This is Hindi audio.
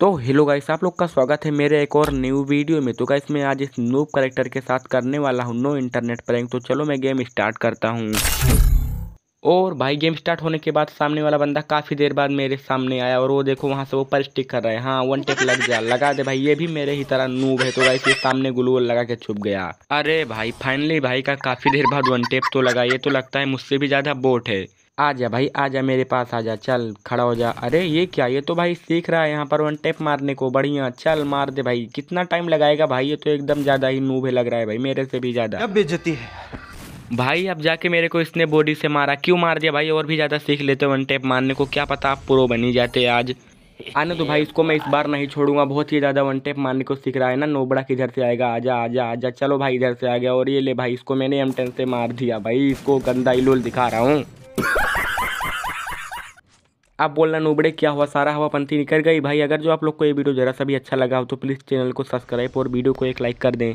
तो हेलो गाइस आप लोग का स्वागत है मेरे एक और न्यू वीडियो में तो गाइस मैं आज इस नूब करेक्टर के साथ करने वाला हूँ नो इंटरनेट प्रैंक तो चलो मैं गेम स्टार्ट करता हूँ और भाई गेम स्टार्ट होने के बाद सामने वाला बंदा काफ़ी देर बाद मेरे सामने आया और वो देखो वहाँ से वो पर स्टिक कर रहा है हाँ वन टेप लग जा लगा दे भाई ये भी मेरे ही तरह नूब है तो गाइस ये सामने ग्लू लगा के छुप गया अरे भाई फाइनली भाई का काफ़ी देर बाद वन टेप तो लगा ये तो लगता है मुझसे भी ज़्यादा बोट है आ जा भाई आ जा मेरे पास आ जा चल खड़ा हो जा अरे ये क्या ये तो भाई सीख रहा है यहाँ पर वन टैप मारने को बढ़िया चल मार दे भाई कितना टाइम लगाएगा भाई ये तो एकदम ज़्यादा ही मूव लग रहा है भाई मेरे से भी ज़्यादा बेजती है भाई अब जाके मेरे को इसने बॉडी से मारा क्यों मार दिया भाई और भी ज़्यादा सीख लेते वन टैप मारने को क्या पता आप प्रो बनी जाते आज आने तो भाई इसको मैं इस बार नहीं छोड़ूंगा बहुत ही ज़्यादा वन टेप मारने को सीख रहा है ना नोबड़ा किधर से आएगा आजा आजा आजा चलो भाई इधर से आ गया और ये ले भाई इसको मैंने एम टेन से मार दिया भाई इसको गंदा इलोल दिखा रहा हूँ अब बोलना नोबड़े क्या हुआ सारा हवा पंथी निकल गई भाई अगर जो आप लोग को ये वीडियो ज़रा सा भी अच्छा लगा हो तो प्लीज़ चैनल को सब्सक्राइब और वीडियो को एक लाइक कर दें